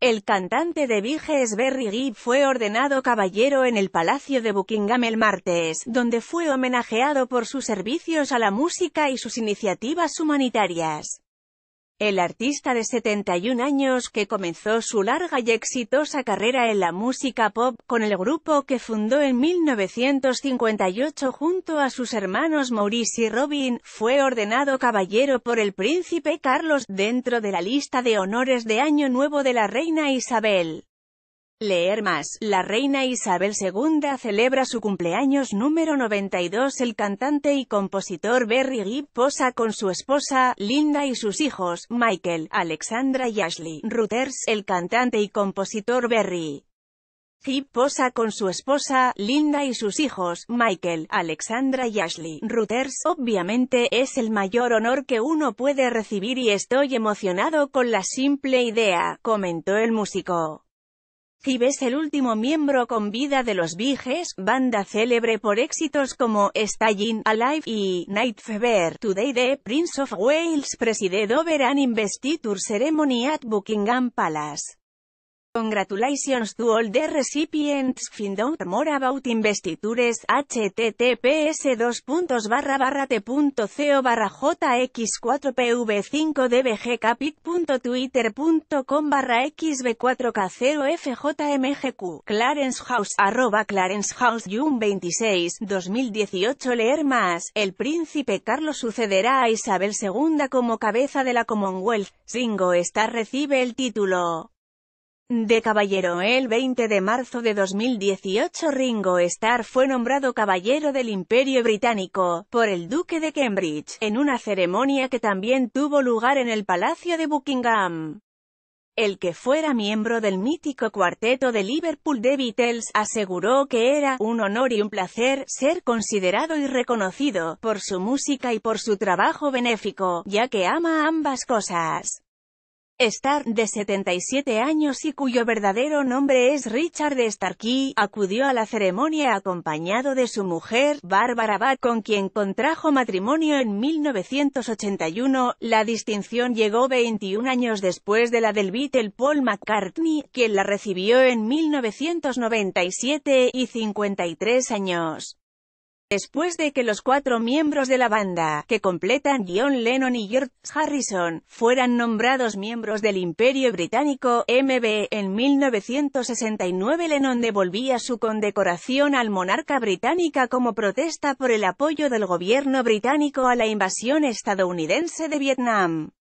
El cantante de Viges Berry Gibb fue ordenado caballero en el Palacio de Buckingham el martes, donde fue homenajeado por sus servicios a la música y sus iniciativas humanitarias. El artista de 71 años que comenzó su larga y exitosa carrera en la música pop, con el grupo que fundó en 1958 junto a sus hermanos Maurice y Robin, fue ordenado caballero por el príncipe Carlos, dentro de la lista de honores de Año Nuevo de la reina Isabel. Leer más. La reina Isabel II celebra su cumpleaños número 92. El cantante y compositor Berry Gibb posa con su esposa, Linda y sus hijos, Michael, Alexandra y Ashley. Reuters, el cantante y compositor Berry Gibb posa con su esposa, Linda y sus hijos, Michael, Alexandra y Ashley. Reuters, obviamente, es el mayor honor que uno puede recibir y estoy emocionado con la simple idea, comentó el músico. Clive el último miembro con vida de los Viges, banda célebre por éxitos como Staying Alive y Night Fever. Today the Prince of Wales preside over an investiture ceremony at Buckingham Palace. Congratulations to all the recipients. Find out more about investitures. https tco barra jx4pv5dbgcapit.twitter.com barra xb4k0fjmgq. Clarence House arroba House June 26, 2018 Leer más. El príncipe Carlos sucederá a Isabel II como cabeza de la Commonwealth. Ringo está recibe el título de caballero. El 20 de marzo de 2018 Ringo Starr fue nombrado caballero del Imperio Británico, por el duque de Cambridge, en una ceremonia que también tuvo lugar en el Palacio de Buckingham. El que fuera miembro del mítico cuarteto de Liverpool de Beatles, aseguró que era un honor y un placer ser considerado y reconocido por su música y por su trabajo benéfico, ya que ama ambas cosas. Star, de 77 años y cuyo verdadero nombre es Richard Starkey, acudió a la ceremonia acompañado de su mujer, Barbara Bach, con quien contrajo matrimonio en 1981. La distinción llegó 21 años después de la del Beatle Paul McCartney, quien la recibió en 1997, y 53 años Después de que los cuatro miembros de la banda, que completan John Lennon y George Harrison, fueran nombrados miembros del Imperio Británico, MB, en 1969 Lennon devolvía su condecoración al monarca británica como protesta por el apoyo del gobierno británico a la invasión estadounidense de Vietnam.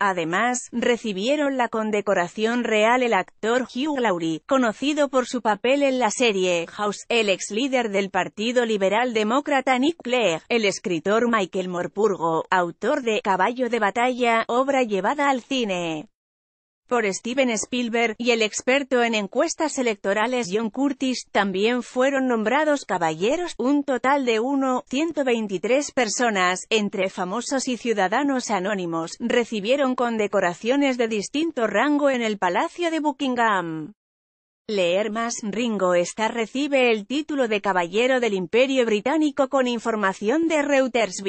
Además, recibieron la condecoración real el actor Hugh Laurie, conocido por su papel en la serie House, el ex líder del Partido Liberal Demócrata Nick Clegg, el escritor Michael Morpurgo, autor de Caballo de Batalla, obra llevada al cine por Steven Spielberg, y el experto en encuestas electorales John Curtis, también fueron nombrados caballeros, un total de 1.123 personas, entre famosos y ciudadanos anónimos, recibieron condecoraciones de distinto rango en el Palacio de Buckingham. Leer más, Ringo Starr recibe el título de Caballero del Imperio Británico con información de Reuters